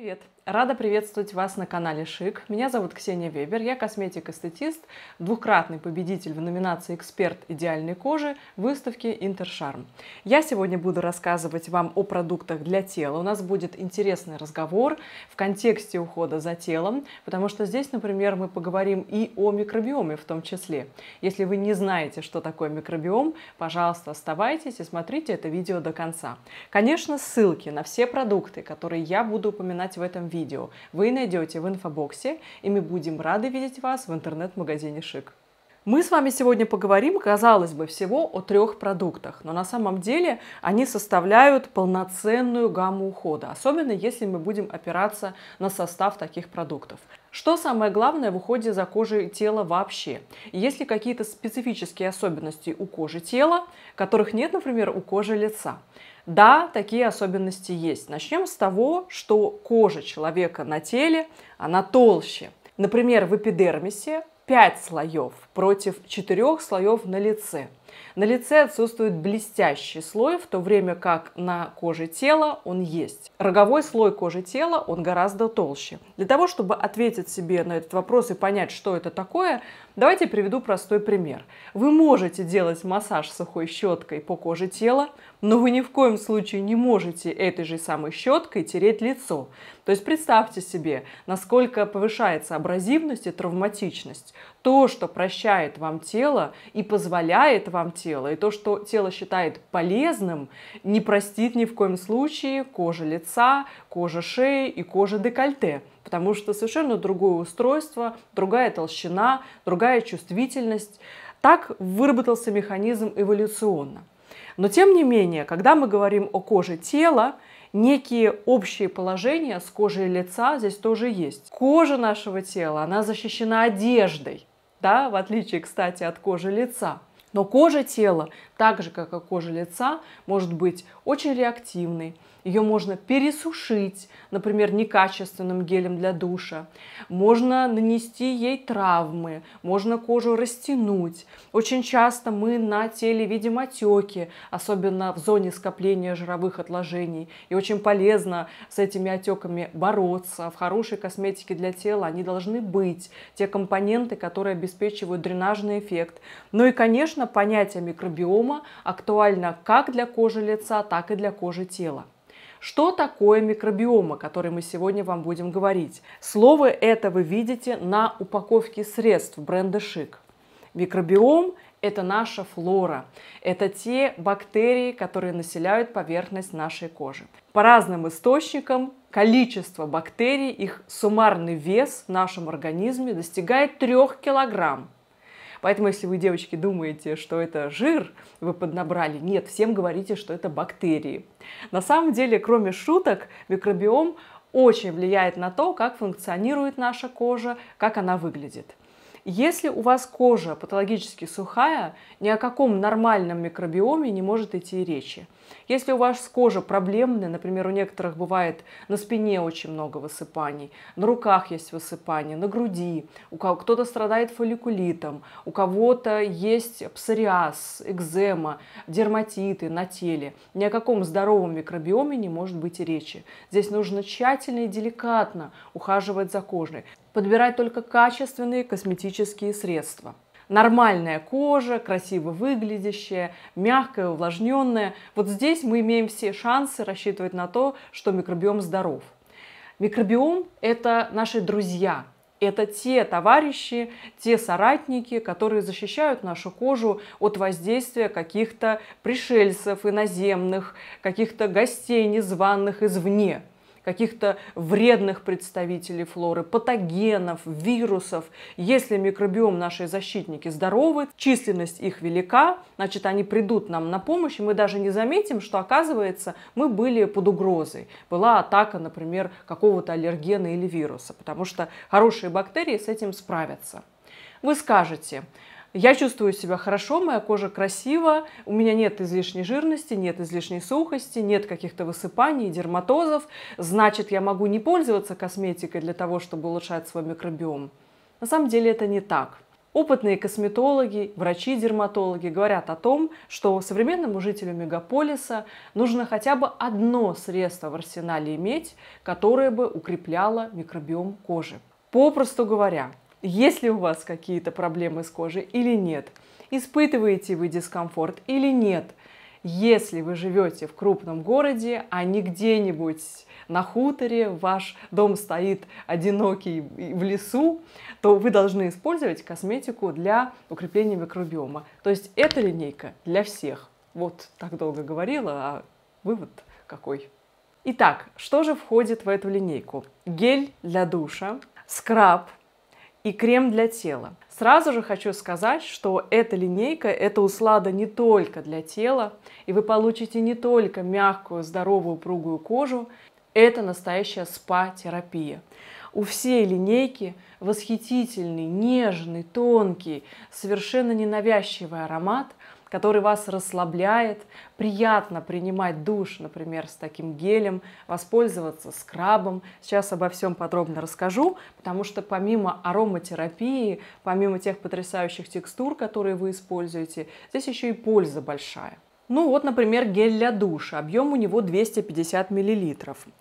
Привет! Рада приветствовать вас на канале Шик. Меня зовут Ксения Вебер, я косметик-эстетист, двукратный победитель в номинации «Эксперт идеальной кожи» выставки «Интершарм». Я сегодня буду рассказывать вам о продуктах для тела. У нас будет интересный разговор в контексте ухода за телом, потому что здесь, например, мы поговорим и о микробиоме в том числе. Если вы не знаете, что такое микробиом, пожалуйста, оставайтесь и смотрите это видео до конца. Конечно, ссылки на все продукты, которые я буду упоминать узнать в этом видео, вы найдете в инфобоксе, и мы будем рады видеть вас в интернет-магазине «Шик». Мы с вами сегодня поговорим, казалось бы, всего о трех продуктах, но на самом деле они составляют полноценную гамму ухода, особенно если мы будем опираться на состав таких продуктов. Что самое главное в уходе за кожей тела вообще? Есть ли какие-то специфические особенности у кожи тела, которых нет, например, у кожи лица? Да, такие особенности есть. Начнем с того, что кожа человека на теле, она толще. Например, в эпидермисе 5 слоев против 4 слоев на лице. На лице отсутствует блестящий слой, в то время как на коже тела он есть. Роговой слой кожи тела, он гораздо толще. Для того, чтобы ответить себе на этот вопрос и понять, что это такое, давайте приведу простой пример. Вы можете делать массаж сухой щеткой по коже тела, но вы ни в коем случае не можете этой же самой щеткой тереть лицо. То есть представьте себе, насколько повышается абразивность и травматичность. То, что прощает вам тело и позволяет вам тело, и то, что тело считает полезным, не простит ни в коем случае кожа лица, кожа шеи и кожа декольте потому что совершенно другое устройство, другая толщина, другая чувствительность. Так выработался механизм эволюционно. Но тем не менее, когда мы говорим о коже тела, некие общие положения с кожей лица здесь тоже есть. Кожа нашего тела, она защищена одеждой, да, в отличие, кстати, от кожи лица. Но кожа тела так же, как и кожа лица, может быть очень реактивной. Ее можно пересушить, например, некачественным гелем для душа. Можно нанести ей травмы, можно кожу растянуть. Очень часто мы на теле видим отеки, особенно в зоне скопления жировых отложений. И очень полезно с этими отеками бороться. В хорошей косметике для тела они должны быть. Те компоненты, которые обеспечивают дренажный эффект. Ну и, конечно, понятие микробиома миома актуальна как для кожи лица, так и для кожи тела. Что такое микробиома, о которой мы сегодня вам будем говорить? Слово это вы видите на упаковке средств бренда «Шик». Микробиом – это наша флора, это те бактерии, которые населяют поверхность нашей кожи. По разным источникам количество бактерий, их суммарный вес в нашем организме достигает 3 килограмм. Поэтому, если вы, девочки, думаете, что это жир, вы поднабрали, нет, всем говорите, что это бактерии. На самом деле, кроме шуток, микробиом очень влияет на то, как функционирует наша кожа, как она выглядит. Если у вас кожа патологически сухая, ни о каком нормальном микробиоме не может идти речи. Если у вас кожа проблемная, например, у некоторых бывает на спине очень много высыпаний, на руках есть высыпания, на груди, у кого кто-то страдает фолликулитом, у кого-то есть псориаз, экзема, дерматиты на теле, ни о каком здоровом микробиоме не может быть и речи. Здесь нужно тщательно и деликатно ухаживать за кожей подбирать только качественные косметические средства. Нормальная кожа, красиво выглядящая, мягкая, увлажненная. Вот здесь мы имеем все шансы рассчитывать на то, что микробиом здоров. Микробиом – это наши друзья, это те товарищи, те соратники, которые защищают нашу кожу от воздействия каких-то пришельцев, иноземных, каких-то гостей незваных извне каких-то вредных представителей флоры, патогенов, вирусов. Если микробиом нашей защитники здоровы, численность их велика, значит, они придут нам на помощь, и мы даже не заметим, что, оказывается, мы были под угрозой. Была атака, например, какого-то аллергена или вируса, потому что хорошие бактерии с этим справятся. Вы скажете, я чувствую себя хорошо, моя кожа красива, у меня нет излишней жирности, нет излишней сухости, нет каких-то высыпаний, дерматозов, значит, я могу не пользоваться косметикой для того, чтобы улучшать свой микробиом. На самом деле это не так. Опытные косметологи, врачи-дерматологи говорят о том, что современному жителю мегаполиса нужно хотя бы одно средство в арсенале иметь, которое бы укрепляло микробиом кожи. Попросту говоря, есть ли у вас какие-то проблемы с кожей или нет, испытываете вы дискомфорт или нет. Если вы живете в крупном городе, а не где-нибудь на хуторе, ваш дом стоит одинокий в лесу, то вы должны использовать косметику для укрепления микробиома. То есть эта линейка для всех. Вот так долго говорила, а вывод какой? Итак, что же входит в эту линейку? Гель для душа, скраб и крем для тела. Сразу же хочу сказать, что эта линейка – это услада не только для тела, и вы получите не только мягкую, здоровую, упругую кожу, это настоящая спа-терапия. У всей линейки восхитительный, нежный, тонкий, совершенно ненавязчивый аромат – который вас расслабляет. Приятно принимать душ, например, с таким гелем, воспользоваться скрабом. Сейчас обо всем подробно расскажу, потому что помимо ароматерапии, помимо тех потрясающих текстур, которые вы используете, здесь еще и польза большая. Ну вот, например, гель для душа. Объем у него 250 мл.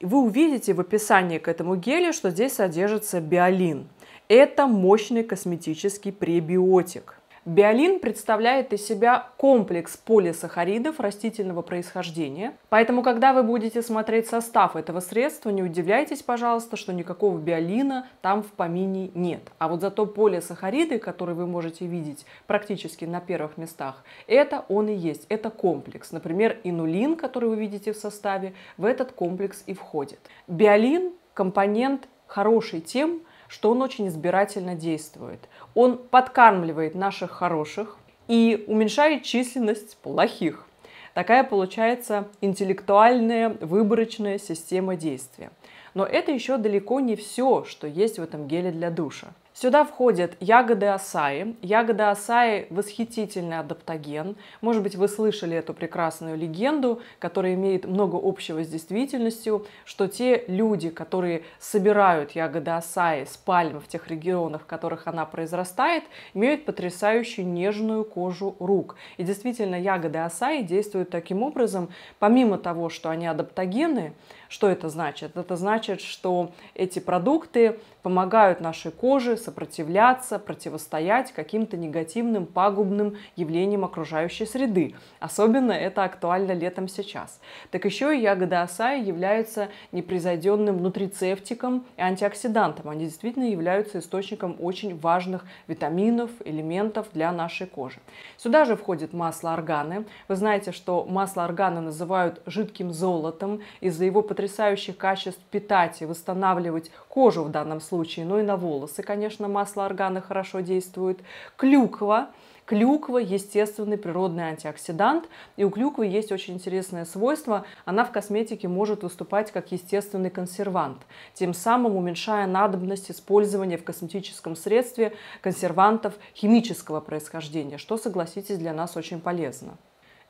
Вы увидите в описании к этому гелю, что здесь содержится биолин. Это мощный косметический пребиотик. Биолин представляет из себя комплекс полисахаридов растительного происхождения. Поэтому, когда вы будете смотреть состав этого средства, не удивляйтесь, пожалуйста, что никакого биолина там в помине нет. А вот зато полисахариды, которые вы можете видеть практически на первых местах, это он и есть, это комплекс. Например, инулин, который вы видите в составе, в этот комплекс и входит. Биолин – компонент хороший тем, что он очень избирательно действует. Он подкармливает наших хороших и уменьшает численность плохих. Такая получается интеллектуальная выборочная система действия. Но это еще далеко не все, что есть в этом геле для душа. Сюда входят ягоды асаи. Ягоды асаи – восхитительный адаптоген. Может быть, вы слышали эту прекрасную легенду, которая имеет много общего с действительностью, что те люди, которые собирают ягоды асаи с пальм в тех регионах, в которых она произрастает, имеют потрясающую нежную кожу рук. И действительно, ягоды асаи действуют таким образом, помимо того, что они адаптогены, что это значит? Это значит, что эти продукты помогают нашей коже сопротивляться, противостоять каким-то негативным, пагубным явлениям окружающей среды. Особенно это актуально летом сейчас. Так еще и ягоды асаи являются непревзойденным нутрицептиком и антиоксидантом. Они действительно являются источником очень важных витаминов, элементов для нашей кожи. Сюда же входит масло органы. Вы знаете, что масло органы называют жидким золотом из-за его потрясающих качеств питать и восстанавливать кожу в данном случае случае, но и на волосы, конечно, масло органа хорошо действует. Клюква. Клюква – естественный природный антиоксидант, и у клюквы есть очень интересное свойство. Она в косметике может выступать как естественный консервант, тем самым уменьшая надобность использования в косметическом средстве консервантов химического происхождения, что, согласитесь, для нас очень полезно.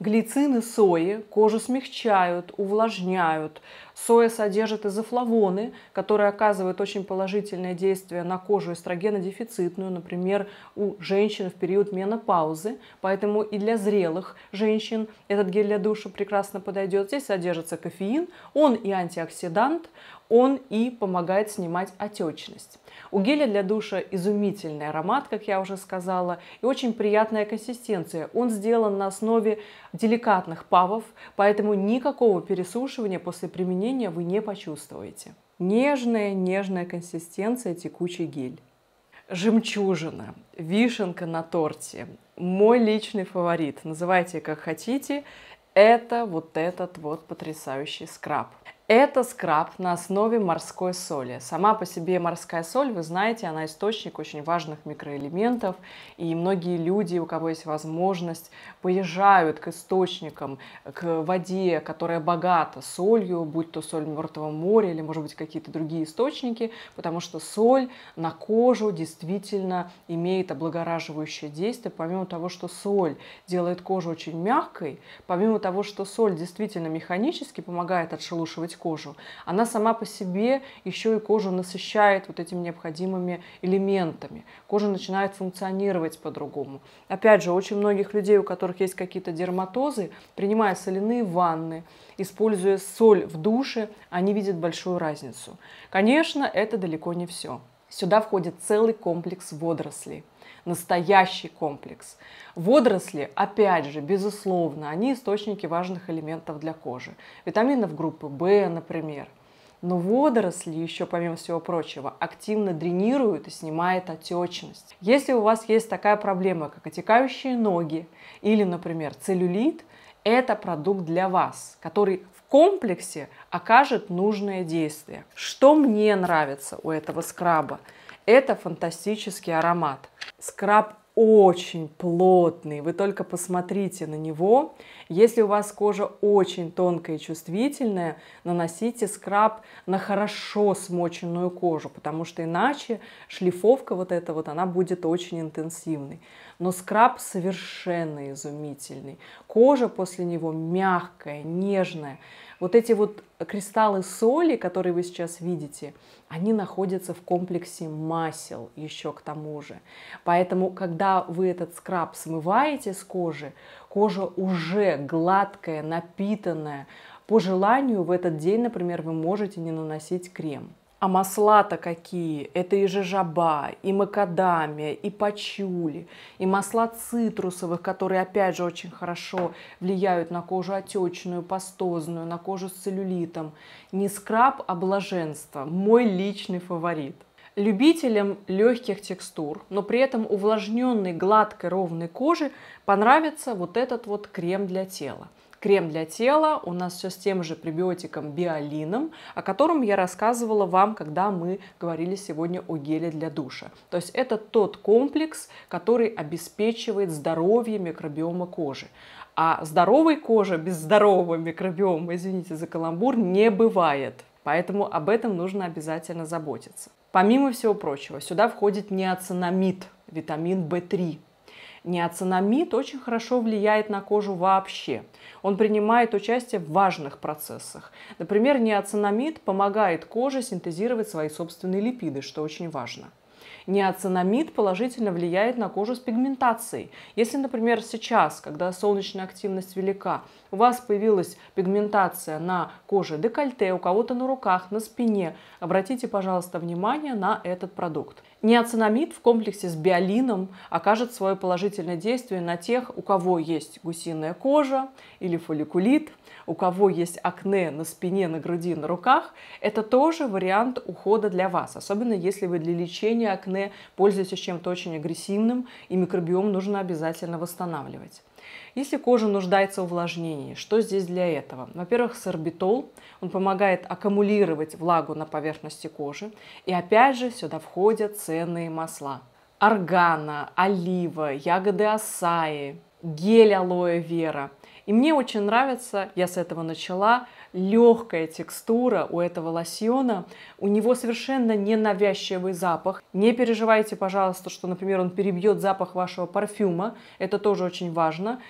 Глицины сои кожу смягчают, увлажняют, Соя содержит изофлавоны, которые оказывают очень положительное действие на кожу эстрогенодефицитную, например, у женщин в период менопаузы. Поэтому и для зрелых женщин этот гель для душа прекрасно подойдет. Здесь содержится кофеин, он и антиоксидант, он и помогает снимать отечность. У геля для душа изумительный аромат, как я уже сказала, и очень приятная консистенция. Он сделан на основе деликатных павов, поэтому никакого пересушивания после применения увлажнения вы не почувствуете. Нежная, нежная консистенция текучий гель. Жемчужина, вишенка на торте, мой личный фаворит, называйте как хотите, это вот этот вот потрясающий скраб. Это скраб на основе морской соли. Сама по себе морская соль, вы знаете, она источник очень важных микроэлементов. И многие люди, у кого есть возможность, поезжают к источникам, к воде, которая богата солью, будь то соль Мертвого моря или, может быть, какие-то другие источники, потому что соль на кожу действительно имеет облагораживающее действие. Помимо того, что соль делает кожу очень мягкой, помимо того, что соль действительно механически помогает отшелушивать кожу. Она сама по себе еще и кожу насыщает вот этими необходимыми элементами. Кожа начинает функционировать по-другому. Опять же, очень многих людей, у которых есть какие-то дерматозы, принимая соляные ванны, используя соль в душе, они видят большую разницу. Конечно, это далеко не все. Сюда входит целый комплекс водорослей, настоящий комплекс. Водоросли, опять же, безусловно, они источники важных элементов для кожи. Витаминов группы В, например. Но водоросли еще, помимо всего прочего, активно дренируют и снимают отечность. Если у вас есть такая проблема, как отекающие ноги или, например, целлюлит, это продукт для вас, который комплексе окажет нужное действие. Что мне нравится у этого скраба? Это фантастический аромат. Скраб очень плотный, вы только посмотрите на него. Если у вас кожа очень тонкая и чувствительная, наносите скраб на хорошо смоченную кожу, потому что иначе шлифовка вот эта вот, она будет очень интенсивной. Но скраб совершенно изумительный. Кожа после него мягкая, нежная. Вот эти вот кристаллы соли, которые вы сейчас видите, они находятся в комплексе масел еще к тому же. Поэтому, когда вы этот скраб смываете с кожи, кожа уже гладкая, напитанная. По желанию в этот день, например, вы можете не наносить крем. А масла-то какие? Это и жажаба, и макадамия, и пачули, и масла цитрусовых, которые опять же очень хорошо влияют на кожу отечную, пастозную, на кожу с целлюлитом. Не скраб, а блаженство. Мой личный фаворит. Любителям легких текстур, но при этом увлажненной, гладкой, ровной кожи понравится вот этот вот крем для тела крем для тела у нас все с тем же пребиотиком биолином, о котором я рассказывала вам, когда мы говорили сегодня о геле для душа. То есть это тот комплекс, который обеспечивает здоровье микробиома кожи. А здоровой кожи без здорового микробиома, извините за каламбур, не бывает. Поэтому об этом нужно обязательно заботиться. Помимо всего прочего, сюда входит неоцинамид, витамин В3, Неоцинамид очень хорошо влияет на кожу вообще. Он принимает участие в важных процессах. Например, неоцинамид помогает коже синтезировать свои собственные липиды, что очень важно. Неоцинамид положительно влияет на кожу с пигментацией. Если, например, сейчас, когда солнечная активность велика, у вас появилась пигментация на коже декольте, у кого-то на руках, на спине, обратите, пожалуйста, внимание на этот продукт. Неоцинамид в комплексе с биолином окажет свое положительное действие на тех, у кого есть гусиная кожа или фолликулит, у кого есть акне на спине, на груди, на руках. Это тоже вариант ухода для вас, особенно если вы для лечения акне пользуетесь чем-то очень агрессивным, и микробиом нужно обязательно восстанавливать. Если кожа нуждается в увлажнении, что здесь для этого? Во-первых, сорбитол, он помогает аккумулировать влагу на поверхности кожи. И опять же сюда входят ценные масла. Органа, олива, ягоды асаи, гель алоэ вера. И мне очень нравится, я с этого начала, легкая текстура у этого лосьона. У него совершенно не навязчивый запах. Не переживайте, пожалуйста, что, например, он перебьет запах вашего парфюма. Это тоже очень важно.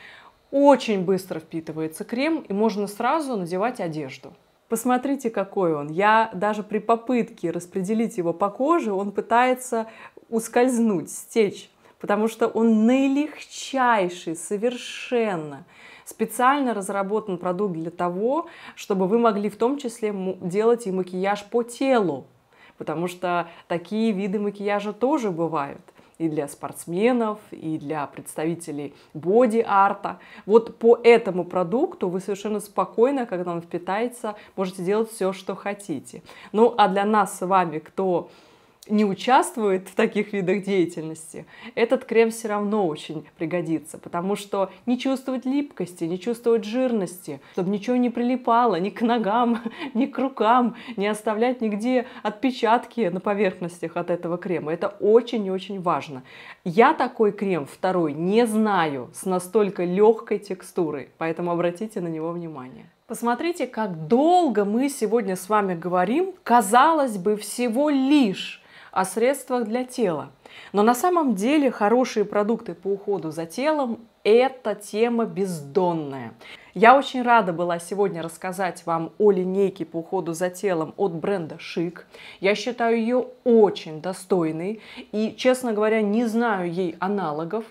Очень быстро впитывается крем и можно сразу надевать одежду. Посмотрите, какой он. Я даже при попытке распределить его по коже, он пытается ускользнуть, стечь, потому что он наилегчайший совершенно. Специально разработан продукт для того, чтобы вы могли в том числе делать и макияж по телу, потому что такие виды макияжа тоже бывают и для спортсменов, и для представителей боди-арта. Вот по этому продукту вы совершенно спокойно, когда он впитается, можете делать все, что хотите. Ну, а для нас с вами, кто не участвует в таких видах деятельности, этот крем все равно очень пригодится, потому что не чувствовать липкости, не чувствовать жирности, чтобы ничего не прилипало ни к ногам, ни к рукам, не оставлять нигде отпечатки на поверхностях от этого крема. Это очень и очень важно. Я такой крем второй не знаю с настолько легкой текстурой, поэтому обратите на него внимание. Посмотрите, как долго мы сегодня с вами говорим, казалось бы, всего лишь о средствах для тела. Но на самом деле хорошие продукты по уходу за телом – это тема бездонная. Я очень рада была сегодня рассказать вам о линейке по уходу за телом от бренда Шик. Я считаю ее очень достойной и, честно говоря, не знаю ей аналогов.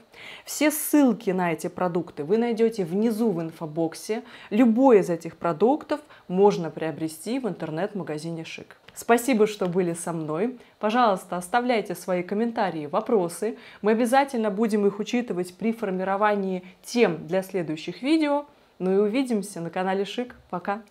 Все ссылки на эти продукты вы найдете внизу в инфобоксе. Любой из этих продуктов можно приобрести в интернет-магазине Шик. Спасибо, что были со мной. Пожалуйста, оставляйте свои комментарии, вопросы. Мы обязательно будем их учитывать при формировании тем для следующих видео. Ну и увидимся на канале Шик. Пока!